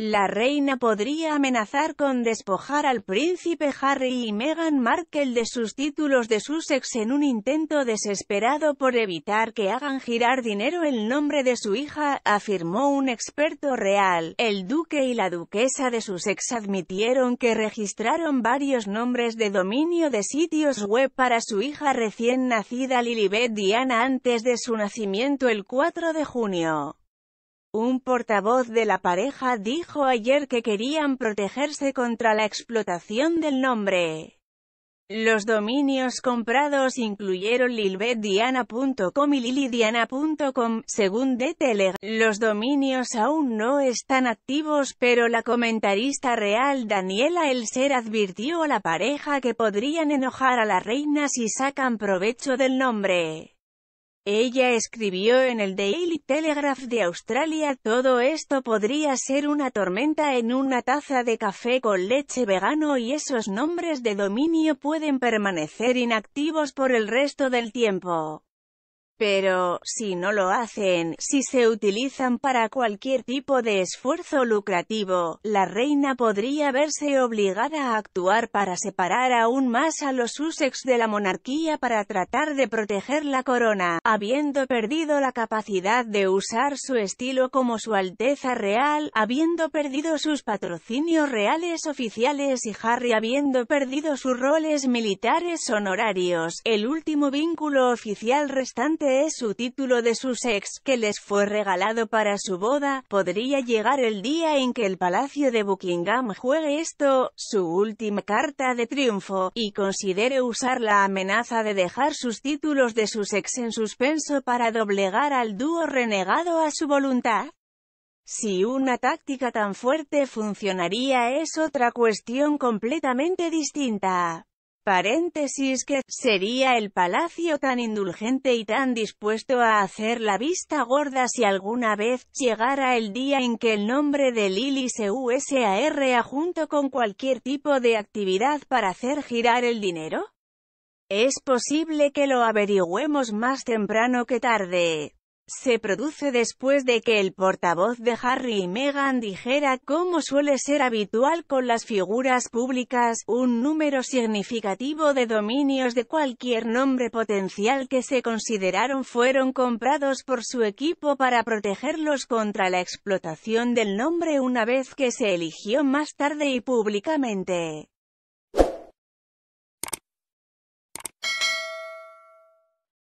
La reina podría amenazar con despojar al príncipe Harry y Meghan Markle de sus títulos de ex en un intento desesperado por evitar que hagan girar dinero el nombre de su hija, afirmó un experto real. El duque y la duquesa de ex admitieron que registraron varios nombres de dominio de sitios web para su hija recién nacida Lilibet Diana antes de su nacimiento el 4 de junio. Un portavoz de la pareja dijo ayer que querían protegerse contra la explotación del nombre. Los dominios comprados incluyeron lilbetdiana.com y lilidiana.com, según The Los dominios aún no están activos, pero la comentarista real Daniela Elser advirtió a la pareja que podrían enojar a la reina si sacan provecho del nombre. Ella escribió en el Daily Telegraph de Australia, todo esto podría ser una tormenta en una taza de café con leche vegano y esos nombres de dominio pueden permanecer inactivos por el resto del tiempo. Pero, si no lo hacen, si se utilizan para cualquier tipo de esfuerzo lucrativo, la reina podría verse obligada a actuar para separar aún más a los Sussex de la monarquía para tratar de proteger la corona, habiendo perdido la capacidad de usar su estilo como su Alteza Real, habiendo perdido sus patrocinios reales oficiales y Harry habiendo perdido sus roles militares honorarios, el último vínculo oficial restante es su título de sus ex, que les fue regalado para su boda, podría llegar el día en que el Palacio de Buckingham juegue esto, su última carta de triunfo, y considere usar la amenaza de dejar sus títulos de sus ex en suspenso para doblegar al dúo renegado a su voluntad. Si una táctica tan fuerte funcionaría es otra cuestión completamente distinta. Paréntesis que sería el palacio tan indulgente y tan dispuesto a hacer la vista gorda si alguna vez llegara el día en que el nombre de Lili se usara junto con cualquier tipo de actividad para hacer girar el dinero? Es posible que lo averigüemos más temprano que tarde se produce después de que el portavoz de Harry y Meghan dijera, como suele ser habitual con las figuras públicas, un número significativo de dominios de cualquier nombre potencial que se consideraron fueron comprados por su equipo para protegerlos contra la explotación del nombre una vez que se eligió más tarde y públicamente.